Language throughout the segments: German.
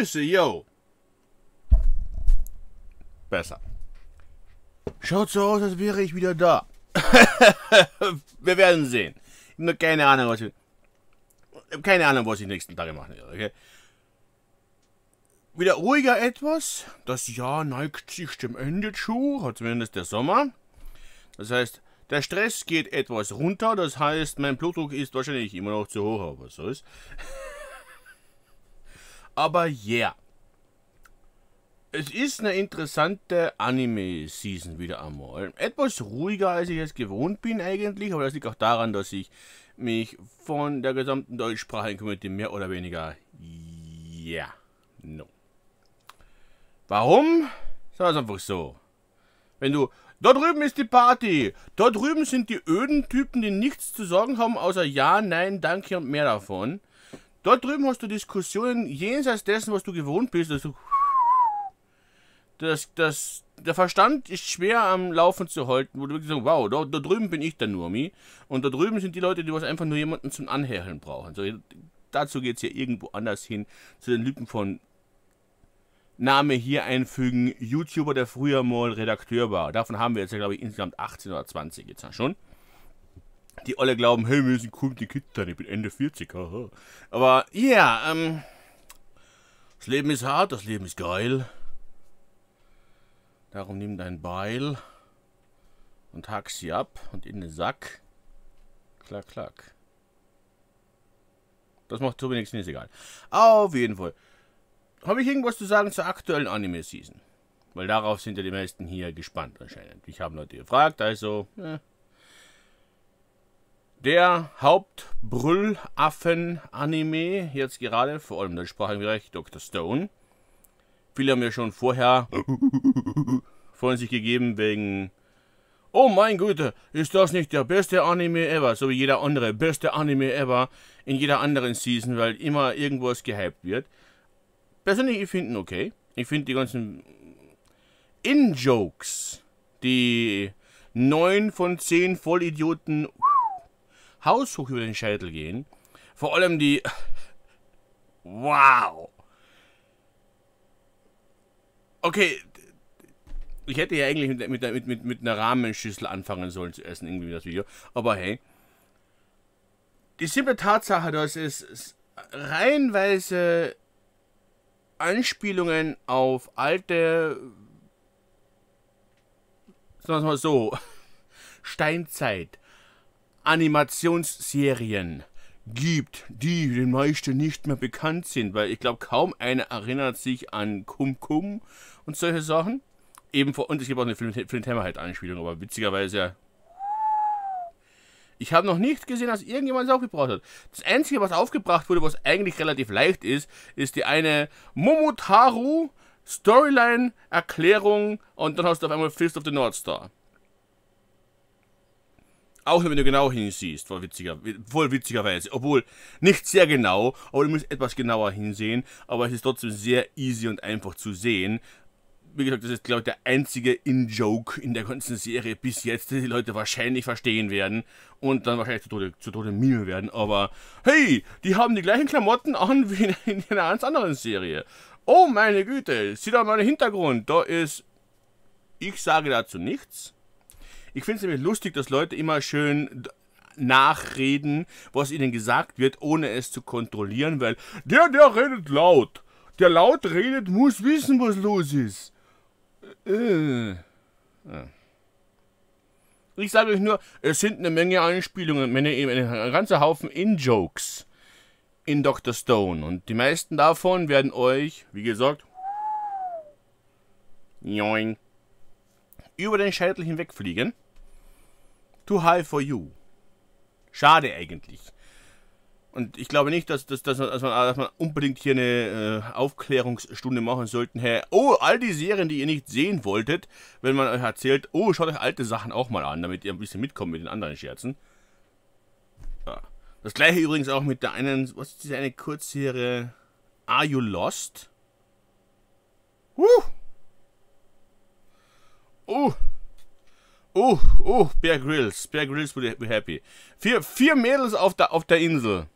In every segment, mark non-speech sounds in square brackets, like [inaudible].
Grüße, yo. Besser. Schaut so aus, als wäre ich wieder da. [laughs] wir werden sehen. Ich habe keine Ahnung, was ich, ich keine Ahnung, was ich nächsten Tage machen werde. Okay? Wieder ruhiger etwas. Das Jahr neigt sich dem Ende zu, zumindest der Sommer. Das heißt, der Stress geht etwas runter. Das heißt, mein Blutdruck ist wahrscheinlich immer noch zu hoch, aber so ist. [laughs] Aber yeah. Es ist eine interessante Anime-Season wieder einmal. Etwas ruhiger, als ich es gewohnt bin eigentlich, aber das liegt auch daran, dass ich mich von der gesamten deutschsprachigen Community mehr oder weniger... Ja, yeah, no. Warum? Sag es einfach so. Wenn du... Dort drüben ist die Party. Dort drüben sind die öden Typen, die nichts zu sagen haben, außer Ja, Nein, Danke und mehr davon. Dort drüben hast du Diskussionen jenseits dessen, was du gewohnt bist. Also, das, das, der Verstand ist schwer am Laufen zu halten, wo du wirklich sagst, wow, da, da drüben bin ich der Nurmi. Und da drüben sind die Leute, die was einfach nur jemanden zum Anhärchen brauchen. So, dazu geht es ja irgendwo anders hin, zu den Lügen von Name hier einfügen, YouTuber, der früher mal Redakteur war. Davon haben wir jetzt, ja, glaube ich, insgesamt 18 oder 20 jetzt schon die alle glauben, hey, wir sind cool, die Kinder, ich bin Ende 40. Haha. Aber ja, yeah, ähm, das Leben ist hart, das Leben ist geil. Darum nimm dein Beil und hack sie ab und in den Sack. Klack, klack. Das macht so wenig egal. Auf jeden Fall. Habe ich irgendwas zu sagen zur aktuellen Anime-Season? Weil darauf sind ja die meisten hier gespannt anscheinend. Ich habe Leute gefragt, also... Ja. Der Hauptbrüllaffen-Anime, jetzt gerade, vor allem im deutschsprachigen Bereich, Dr. Stone. Viele haben ja schon vorher von sich gegeben wegen Oh mein Güte, ist das nicht der beste Anime ever, so wie jeder andere beste Anime ever in jeder anderen Season, weil immer irgendwas gehypt wird. Persönlich, ich finde ihn okay. Ich finde die ganzen In-Jokes, die 9 von 10 Vollidioten haushoch über den Schädel gehen. Vor allem die... Wow. Okay, ich hätte ja eigentlich mit, mit, mit, mit einer Rahmenschüssel anfangen sollen zu essen, irgendwie das Video. Aber hey, die simple Tatsache, dass es reihenweise Anspielungen auf alte, sagen wir mal so, [laughs] Steinzeit, Animationsserien gibt, die den meisten nicht mehr bekannt sind, weil ich glaube, kaum einer erinnert sich an Kum Kum und solche Sachen. Eben vor, und es gibt auch eine Flint Hammerhead-Anspielung, halt aber witzigerweise. Ich habe noch nicht gesehen, dass irgendjemand es aufgebracht hat. Das Einzige, was aufgebracht wurde, was eigentlich relativ leicht ist, ist die eine Momotaru Storyline-Erklärung und dann hast du auf einmal Fist of the North Star. Auch wenn du genau hinsiehst, voll, witziger, voll witzigerweise. Obwohl, nicht sehr genau, aber du musst etwas genauer hinsehen. Aber es ist trotzdem sehr easy und einfach zu sehen. Wie gesagt, das ist, glaube ich, der einzige In-Joke in der ganzen Serie bis jetzt, den die Leute wahrscheinlich verstehen werden und dann wahrscheinlich zu Tode, zu Tode Mime werden. Aber hey, die haben die gleichen Klamotten an [laughs] wie in, in einer ganz anderen Serie. Oh meine Güte, sieh doch mal den Hintergrund. Da ist. Ich sage dazu nichts. Ich finde es nämlich lustig, dass Leute immer schön nachreden, was ihnen gesagt wird, ohne es zu kontrollieren, weil der, der redet laut. Der laut redet, muss wissen, was los ist. Äh, äh. Ich sage euch nur, es sind eine Menge Anspielungen, ein ganzer Haufen In-Jokes in Dr. Stone. Und die meisten davon werden euch, wie gesagt, joing über den Schädel hinwegfliegen. Too high for you. Schade eigentlich. Und ich glaube nicht, dass, dass, dass, man, dass man, unbedingt hier eine äh, Aufklärungsstunde machen sollte. Hey, oh, all die Serien, die ihr nicht sehen wolltet, wenn man euch erzählt, oh, schaut euch alte Sachen auch mal an, damit ihr ein bisschen mitkommt mit den anderen Scherzen. Ja. Das gleiche übrigens auch mit der einen, was ist diese eine Kurzserie? Are You Lost? Huh! Oh. Oh, oh, Bear Grylls. Bear Grylls would be happy. Vier, vier Mädels auf der, auf der Insel.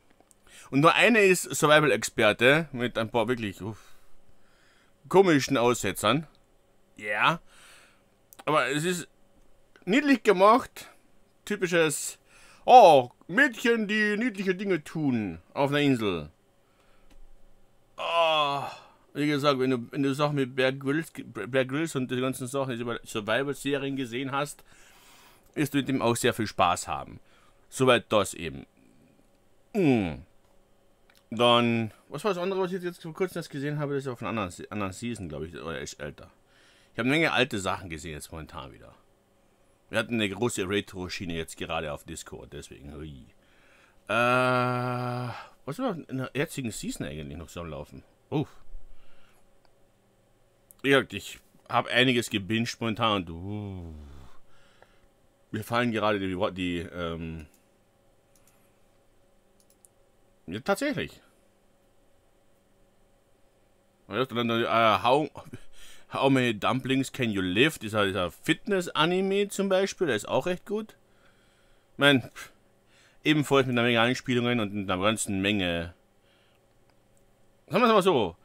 Und nur eine ist Survival-Experte mit ein paar wirklich uh, komischen Aussetzern. Ja. Yeah. Aber es ist niedlich gemacht. Typisches, oh, Mädchen, die niedliche Dinge tun auf einer Insel. Oh. Wie gesagt, wenn du, wenn du Sachen mit Bear Grylls, Bear Grylls und die ganzen Sachen über Survival-Serien gesehen hast, wirst du mit dem auch sehr viel Spaß haben. Soweit das eben. Mhm. Dann, was war das andere, was ich jetzt vor kurzem erst gesehen habe? Das ist auf einer anderen, anderen Season, glaube ich, oder ist älter. Ich habe eine Menge alte Sachen gesehen jetzt momentan wieder. Wir hatten eine große Retro-Schiene jetzt gerade auf Discord, deswegen. Hui. Äh, was war in der jetzigen Season eigentlich noch so am Laufen? Uff ich habe einiges gebinged spontan und uh, mir fallen gerade die, die ähm, ja, tatsächlich. Uh, how, how many dumplings can you lift? Dieser, dieser Fitness-Anime zum Beispiel, der ist auch recht gut. Ich meine, ebenfalls mit einer Menge Einspielungen und einer ganzen Menge. Sagen wir es mal so.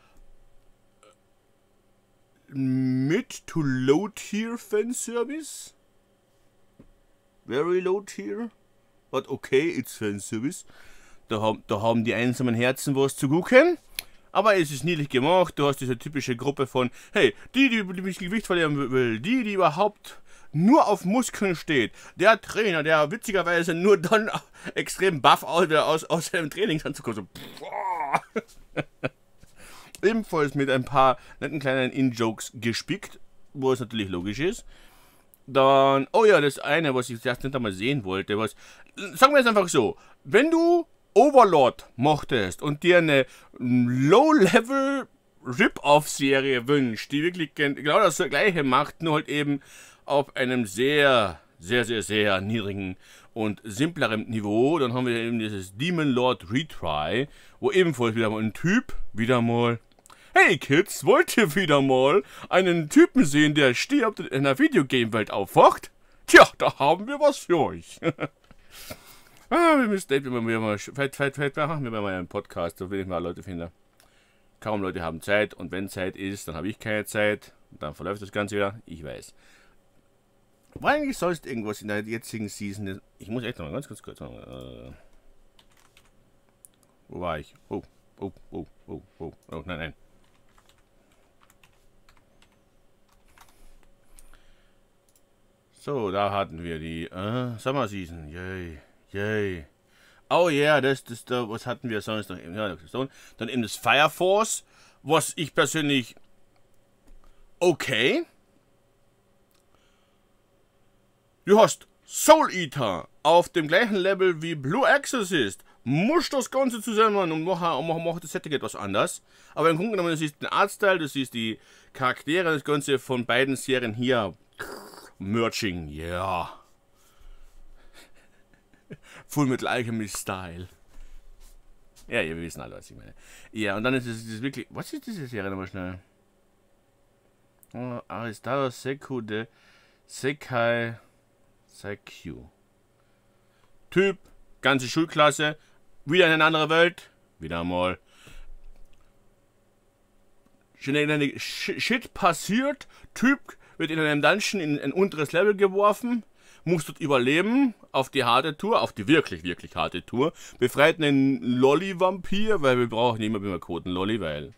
Mid to Low Tier Fanservice. Very Low Tier. But okay, it's Fanservice. Da haben, da haben die einsamen Herzen was zu gucken. Aber es ist niedlich gemacht. Du hast diese typische Gruppe von, hey, die, die, die mich Gewicht verlieren will, die, die überhaupt nur auf Muskeln steht. Der Trainer, der witzigerweise nur dann [laughs] extrem buff aus, aus, aus seinem Trainingsanzug kommt. So, [laughs] ebenfalls mit ein paar netten kleinen In-Jokes gespickt, wo es natürlich logisch ist. Dann, oh ja, das eine, was ich zuerst nicht einmal sehen wollte, was, sagen wir es einfach so, wenn du Overlord mochtest und dir eine Low-Level Rip-Off-Serie wünscht, die wirklich genau das gleiche macht, nur halt eben auf einem sehr, sehr, sehr, sehr niedrigen und simplerem Niveau. Dann haben wir eben dieses Demon Lord Retry, wo ebenfalls wieder mal ein Typ, wieder mal Hey Kids, wollt ihr wieder mal einen Typen sehen, der stirbt und in der Videogame-Welt aufwacht? Tja, da haben wir was für euch. [laughs] ah, wir müssen immer mal, vielleicht, vielleicht, vielleicht machen wir machen mal einen Podcast, da will ich mal Leute finden. Kaum Leute haben Zeit und wenn Zeit ist, dann habe ich keine Zeit. Und dann verläuft das Ganze wieder. Ich weiß. War eigentlich sonst irgendwas in der jetzigen Season? Ich muss echt noch mal ganz kurz kurz. Äh, wo war ich? Oh, oh, oh, oh, oh, oh, nein, nein. So, da hatten wir die äh, Summer Season. Yay, yay. Oh yeah, das, das, da, was hatten wir sonst noch? Ja, dann eben das Fire Force, was ich persönlich okay. Du hast Soul Eater auf dem gleichen Level wie Blue Exorcist. Musch das Ganze zusammen und mach, mach, mach das Setting etwas anders. Aber im Grunde genommen, das ist den Artstyle, das ist die Charaktere, das Ganze von beiden Serien hier Merching, yeah. [laughs] Full Metal Alchemist Style. Ja, ihr wisst alle, was ich meine. Ja, und dann ist es, ist wirklich. Was ist diese Serie nochmal schnell? Oh, Aristaro Seku de Sekai Seku. Typ, ganze Schulklasse, wieder in eine andere Welt, wieder mal. Shit passiert, Typ wird in einem Dungeon in ein unteres Level geworfen, muss dort überleben, auf die harte Tour, auf die wirklich, wirklich harte Tour, befreit einen Lolli-Vampir, weil wir brauchen immer immer Koten Lolli, weil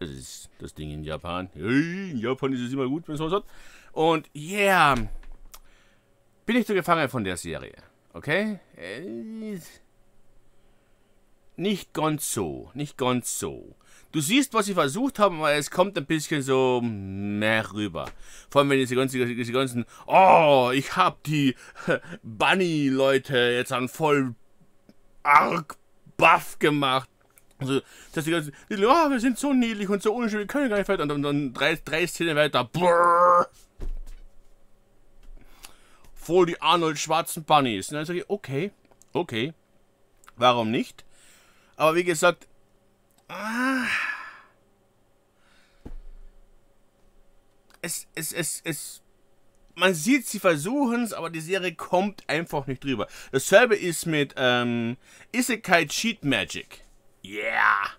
das ist das Ding in Japan. In Japan ist es immer gut, wenn es sowas hat. Und yeah, bin ich so gefangen von der Serie, okay? Äh, nicht ganz so, nicht ganz so. Du siehst, was sie versucht haben, aber es kommt ein bisschen so mehr rüber. Vor allem, wenn diese ganzen, diese ganzen oh, ich hab die [laughs] Bunny-Leute jetzt an voll arg buff gemacht. Also, dass die ganzen, oh, wir sind so niedlich und so unschön, wir können gar nicht weiter. Und dann, drei, drei Szenen weiter, brrr, Vor die Arnold schwarzen Bunnies. Und dann sage ich, okay, okay, warum nicht? Aber wie gesagt, Ah. Es, es, es, es. Man sieht, sie versuchen es, aber die Serie kommt einfach nicht drüber. Dasselbe ist mit ähm, Isekai Cheat Magic. Yeah!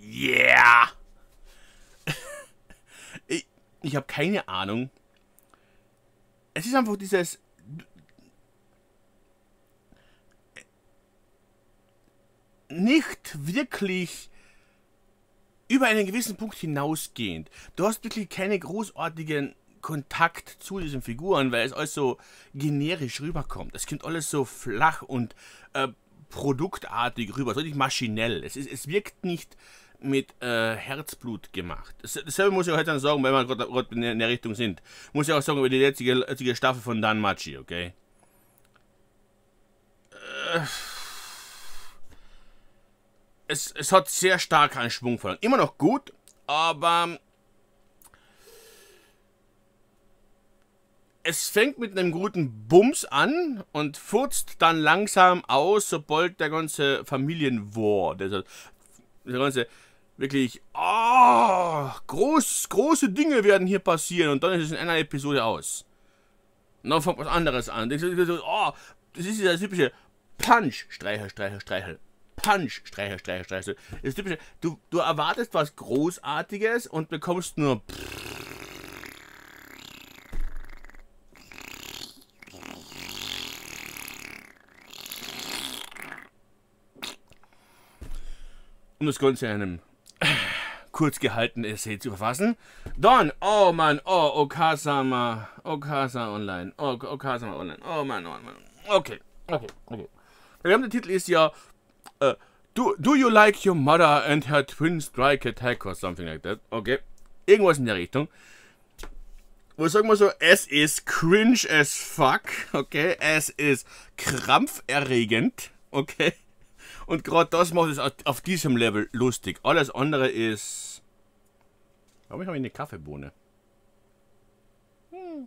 Yeah! [laughs] ich ich habe keine Ahnung. Es ist einfach dieses nicht wirklich über einen gewissen Punkt hinausgehend. Du hast wirklich keine großartigen Kontakt zu diesen Figuren, weil es alles so generisch rüberkommt. Es kommt alles so flach und äh, produktartig rüber, so nicht maschinell. Es, ist, es wirkt nicht mit äh, Herzblut gemacht. dasselbe muss ich heute dann sagen, wenn wir gerade in der Richtung sind. Muss ich auch sagen über die letzte, letzte Staffel von Dan Machi, okay? Äh es, es hat sehr stark einen Schwung verloren. Immer noch gut, aber es fängt mit einem guten Bums an und furzt dann langsam aus, sobald der ganze Familienwar, der, der ganze wirklich, oh, groß, große Dinge werden hier passieren und dann ist es in einer Episode aus. Und dann fängt was anderes an. Oh, das ist dieser typische Punch, Streichel, Streichel, Streichel. Punch, Streicher, Streicher, Streicher. Das typische, du, du erwartest was Großartiges und bekommst nur. Um das Ganze in einem kurz gehaltenen Essay zu verfassen. Don, oh Mann, oh, Okasama, Okasa online, oh, Okasama online, oh Mann, oh Mann. Okay, okay, okay. Der gesamte Titel ist ja Uh, do, do you like your mother and her twin strike attack or something like that? Okay. Irgendwas in der Richtung. Wo sagen wir so, es ist cringe as fuck, okay? Es ist krampferregend, okay? Und gerade das macht es auf diesem Level lustig. Alles andere ist... Warum habe ich eine Kaffeebohne? Hm.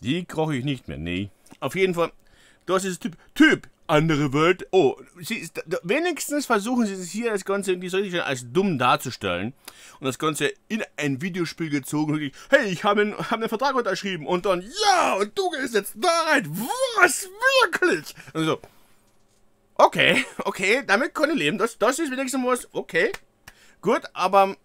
Die koche ich nicht mehr, nee. Auf jeden Fall, das ist Typ. Typ, andere Welt. Oh, ist, wenigstens versuchen sie es hier, das Ganze irgendwie so richtig als dumm darzustellen. Und das Ganze in ein Videospiel gezogen. Wirklich, hey, ich habe einen, hab einen Vertrag unterschrieben. Und dann, ja, und du gehst jetzt da rein. Was? Wirklich? Also, so, okay, okay, damit kann ich leben. Das, das ist wenigstens was. Okay, gut, aber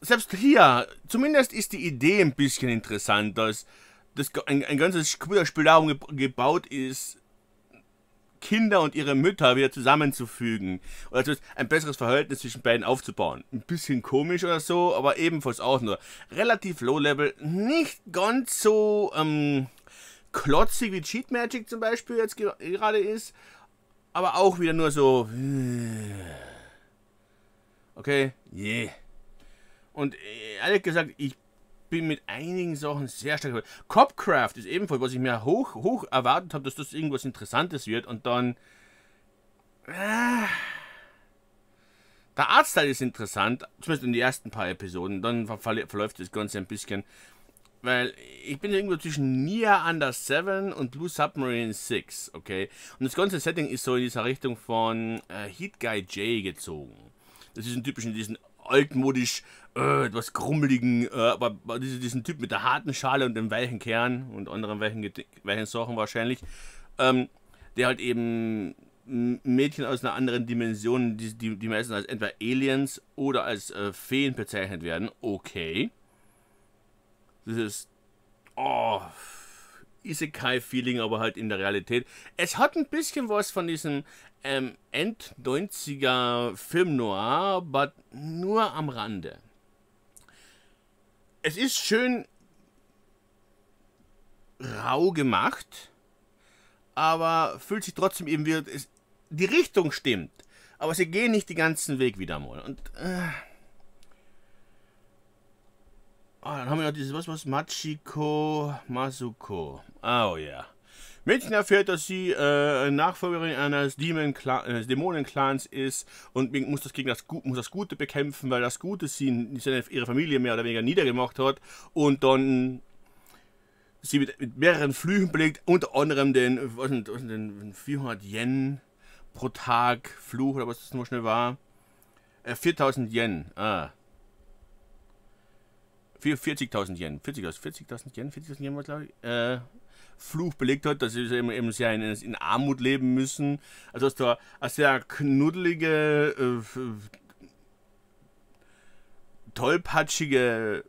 selbst hier, zumindest ist die Idee ein bisschen interessant, dass das, ein, ein ganzes Computerspiel darum ge gebaut ist, Kinder und ihre Mütter wieder zusammenzufügen. Oder also ein besseres Verhältnis zwischen beiden aufzubauen. Ein bisschen komisch oder so, aber ebenfalls auch nur relativ low-level. Nicht ganz so ähm, klotzig wie Cheat Magic zum Beispiel jetzt gerade ist. Aber auch wieder nur so. Okay, yeah. Und äh, ehrlich gesagt, ich bin mit einigen Sachen sehr stark. Copcraft ist ebenfalls, was ich mir hoch, hoch erwartet habe, dass das irgendwas Interessantes wird und dann. Äh, der Artstyle ist interessant, zumindest in den ersten paar Episoden, dann verläuft das Ganze ein bisschen. Weil ich bin irgendwo zwischen Nia Under 7 und Blue Submarine 6, okay? Und das ganze Setting ist so in dieser Richtung von äh, Heat Guy J gezogen. Das ist ein typisch diesen altmodisch, äh, etwas krummeligen, äh, aber diesen Typ mit der harten Schale und dem welchen Kern und anderen welchen, weichen Sachen wahrscheinlich, ähm, der halt eben Mädchen aus einer anderen Dimension, die, die, die meistens als entweder Aliens oder als äh, Feen bezeichnet werden. Okay. Das ist. Oh. Isekai-Feeling, aber halt in der Realität. Es hat ein bisschen was von diesem ähm, End-90er Film noir, aber nur am Rande. Es ist schön rau gemacht, aber fühlt sich trotzdem eben wie es, die Richtung stimmt, aber sie gehen nicht den ganzen Weg wieder mal und äh, oh, dann haben wir noch dieses was was Machiko Masuko. Oh ja. Yeah. Mädchen erfährt, dass sie äh, Nachfolgerin eines, Demon eines Dämonenclans ist und muss das, gegen das, muss das Gute bekämpfen, weil das Gute sie seine, ihre Familie mehr oder weniger niedergemacht hat und dann sie mit, mit mehreren Flüchen belegt, unter anderem den, was sind, was sind den 400 Yen pro Tag Fluch oder was das nur schnell war. Äh, 4000 Yen, ah. 40.000 Yen, 40.000 40 Yen, 40.000 Yen war glaube ich. Äh, Fluch belegt hat, dass sie eben, eben sehr in, in, Armut leben müssen. Also hast du eine sehr knuddelige, äh, tollpatschige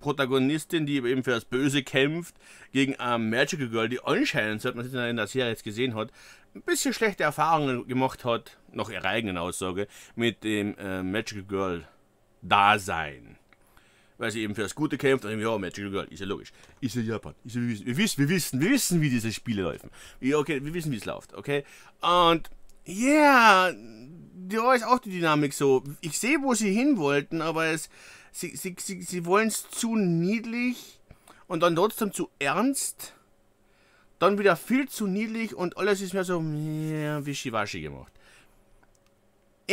Protagonistin, die eben für das Böse kämpft, gegen eine Magical Girl, die anscheinend, so hat man es in der Serie jetzt gesehen hat, ein bisschen schlechte Erfahrungen gemacht hat, nach ihrer eigenen Aussage, mit dem äh, Magical Girl Dasein weil sie eben für das Gute kämpft. Und eben, ja, Magical Girl, ist ja logisch. Ist ja Japan. Ist ja, wir, wissen, wir, wissen, wir wissen, wir wissen, wie diese Spiele laufen. Ja, okay, wir wissen, wie es läuft, okay? Und, yeah, da ist auch die Dynamik so. Ich sehe, wo sie hin wollten, aber es, sie, sie, sie, sie wollen es zu niedlich und dann trotzdem zu ernst. Dann wieder viel zu niedlich und alles ist mir so yeah, wischiwaschi gemacht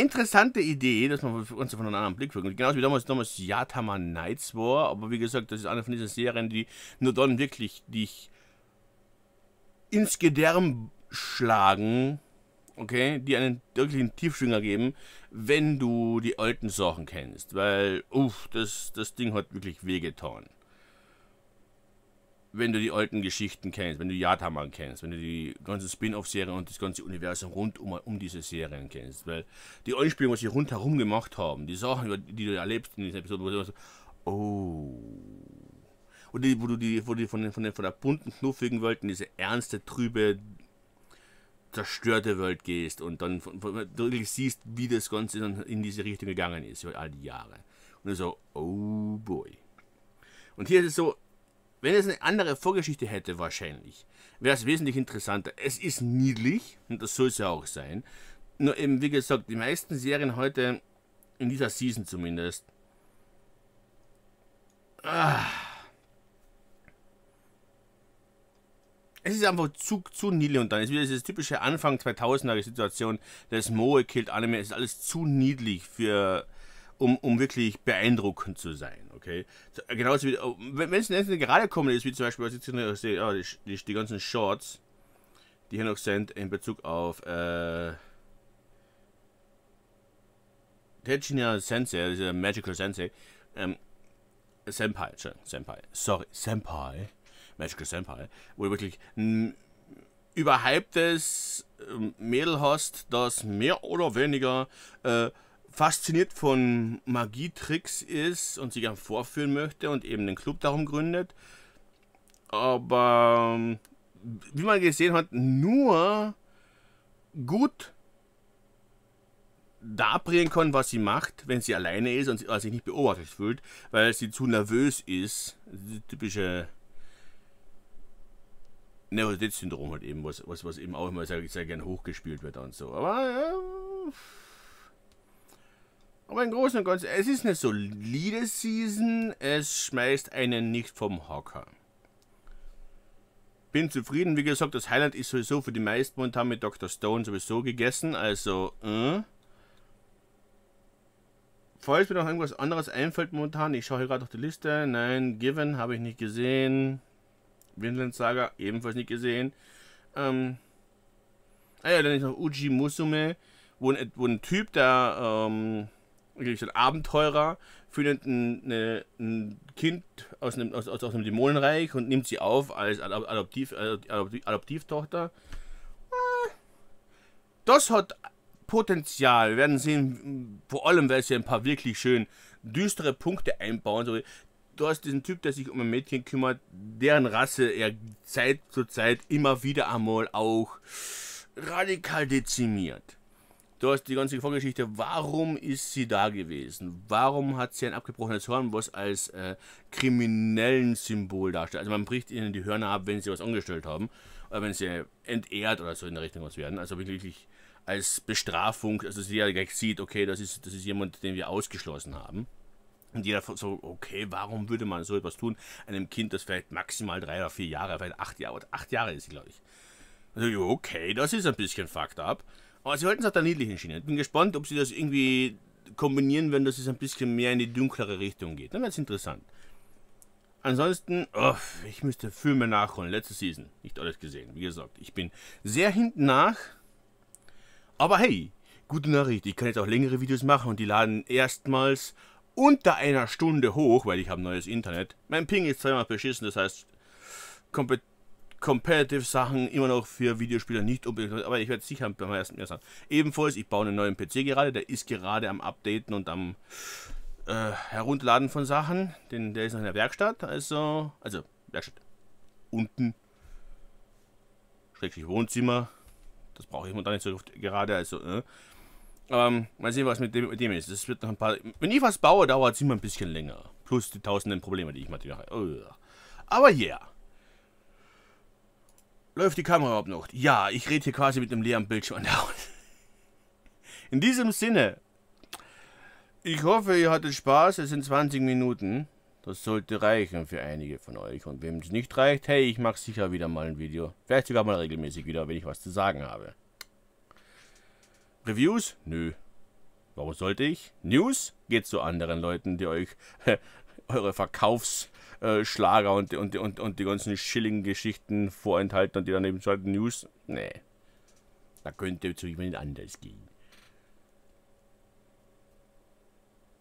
interessante Idee, dass man uns von einem anderen Blickwinkel, genauso wie damals, damals Yatama Nights war, aber wie gesagt, das ist eine von diesen Serien, die nur dann wirklich dich ins Gedärm schlagen, okay, die einen wirklichen Tiefschwinger geben, wenn du die alten Sachen kennst, weil, uff, das, das Ding hat wirklich wehgetan wenn du die alten Geschichten kennst, wenn du Yadhaman kennst, wenn du die ganzen Spin-off-Serien und das ganze Universum rund um, um diese Serien kennst. Weil die Anspielungen, was sie rundherum gemacht haben, die Sachen, die du erlebst in diesen Episoden, wo du sagst, oh. Und die, wo du die, wo die von, den, von, von der bunten, knuffigen Welt in diese ernste, trübe, zerstörte Welt gehst und dann von, von, du siehst, wie das Ganze dann in diese Richtung gegangen ist über all die Jahre. Und du so, oh boy. Und hier ist es so, wenn es eine andere Vorgeschichte hätte, wahrscheinlich, wäre es wesentlich interessanter. Es ist niedlich, und das soll es ja auch sein. Nur eben, wie gesagt, die meisten Serien heute, in dieser Season zumindest, ah, es ist einfach zu, zu niedlich und dann ist wieder diese typische Anfang 2000er Situation, das Moe killt Anime, es ist alles zu niedlich für um, um wirklich beeindruckend zu sein. Okay? Genauso wie, oh, wenn es eine gerade kommen ist, wie zum Beispiel, was ich hier sehe, oh, die, die, die, ganzen Shorts, die hier noch sind, in Bezug auf äh, Tetsuya Sensei, dieser Magical Sensei, ähm, Senpai, Senpai, sorry, Senpai, Magical Senpai, wo du wirklich ein überhyptes ähm, Mädel hast, das mehr oder weniger äh, fasziniert von Magietricks ist und sie gern vorführen möchte und eben den Club darum gründet. Aber ähm, wie man gesehen hat, nur gut darbringen kann, was sie macht, wenn sie alleine ist und sich nicht beobachtet fühlt, weil sie zu nervös ist. Das ist typische Nervositätssyndrom halt eben, was, was, was eben auch immer sehr, sehr gern hochgespielt wird und so. Aber ja, aber im Großen und Ganzen, es ist eine solide Season. Es schmeißt einen nicht vom Hocker. Bin zufrieden. Wie gesagt, das Highlight ist sowieso für die meisten momentan mit Dr. Stone sowieso gegessen. Also, äh. Falls mir noch irgendwas anderes einfällt momentan, ich schaue hier gerade auf die Liste. Nein, Given habe ich nicht gesehen. Vinland Saga ebenfalls nicht gesehen. Ähm. Ah ja, dann ist noch Uji Musume, wo ein, wo ein Typ, der ähm, wirklich ein Abenteurer, findet ein, eine, ein Kind aus einem, aus, aus, einem Dämonenreich und nimmt sie auf als Adoptiv, Adoptiv, Adoptivtochter. Ah, das hat Potenzial. Wir werden sehen, vor allem, weil sie ein paar wirklich schön düstere Punkte einbauen. Du hast diesen Typ, der sich um ein Mädchen kümmert, deren Rasse er Zeit zu Zeit immer wieder einmal auch radikal dezimiert. Du hast die ganze Vorgeschichte, warum ist sie da gewesen? Warum hat sie ein abgebrochenes Horn, was als äh, kriminellen Symbol darstellt? Also man bricht ihnen die Hörner ab, wenn sie was angestellt haben, oder wenn sie entehrt oder so in der Richtung was werden. Also wirklich als Bestrafung, also sie ja gleich sieht, okay, das ist, das ist jemand, den wir ausgeschlossen haben. Und jeder so, okay, warum würde man so etwas tun? Einem Kind, das vielleicht maximal drei oder vier Jahre, vielleicht acht Jahre, acht Jahre ist glaube ich. Also, okay, das ist ein bisschen fucked up. Aber sie halten es auf der niedlichen Schiene. Ich bin gespannt, ob sie das irgendwie kombinieren, werden, dass es ein bisschen mehr in die dunklere Richtung geht. Dann wird es interessant. Ansonsten, oh, ich müsste Filme nachholen. Letzte Season. Nicht alles gesehen. Wie gesagt, ich bin sehr hinten nach. Aber hey, gute Nachricht. Ich kann jetzt auch längere Videos machen und die laden erstmals unter einer Stunde hoch, weil ich habe neues Internet. Mein Ping ist zweimal beschissen, das heißt, komplett Competitive-Sachen immer noch für Videospieler nicht unbedingt, aber ich werde sicher beim ersten mehr sagen. Ebenfalls, ich baue einen neuen PC gerade, der ist gerade am Updaten und am äh, Herunterladen von Sachen, denn der ist noch in der Werkstatt, also, also Werkstatt unten, schrägstrich Wohnzimmer, das brauche ich momentan nicht so oft gerade, also, äh. Ähm, mal sehen, was mit dem, mit dem ist. Das wird noch ein paar. Wenn ich was baue, dauert es immer ein bisschen länger. Plus die tausenden Probleme, die ich mal habe. Aber Yeah. Läuft die Kamera überhaupt noch? Ja, ich rede hier quasi mit einem leeren Bildschirm. an [laughs] der In diesem Sinne, ich hoffe, ihr hattet Spaß. Es sind 20 Minuten. Das sollte reichen für einige von euch. Und wem es nicht reicht, hey, ich mache sicher wieder mal ein Video. Vielleicht sogar mal regelmäßig wieder, wenn ich was zu sagen habe. Reviews? Nö. Warum sollte ich? News? Geht zu anderen Leuten, die euch [laughs] eure Verkaufs... Äh, Schlager und, und, und, und die ganzen schilligen Geschichten vorenthalten und die dann eben sagen, News, nee, da könnte zu jemand anders gehen.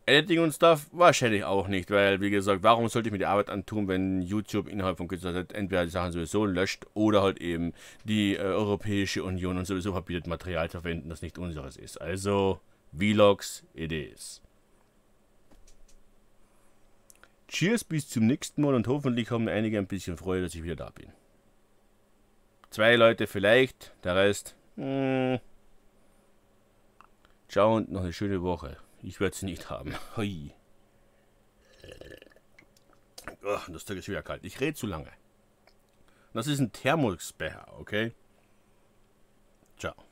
Editing und Stuff wahrscheinlich auch nicht, weil, wie gesagt, warum sollte ich mir die Arbeit antun, wenn YouTube innerhalb von kürzester Zeit entweder die Sachen sowieso löscht oder halt eben die äh, Europäische Union uns sowieso verbietet, Material zu verwenden, das nicht unseres ist. Also, Vlogs, it is. Cheers, bis zum nächsten Mal und hoffentlich haben einige ein bisschen Freude, dass ich wieder da bin. Zwei Leute vielleicht, der Rest. Mh. Hm. Ciao und noch eine schöne Woche. Ich werde sie nicht haben. [laughs] Hoi. Oh, das Tag ist wieder kalt. Ich rede zu lange. Das ist ein Thermosbecher, okay? Ciao.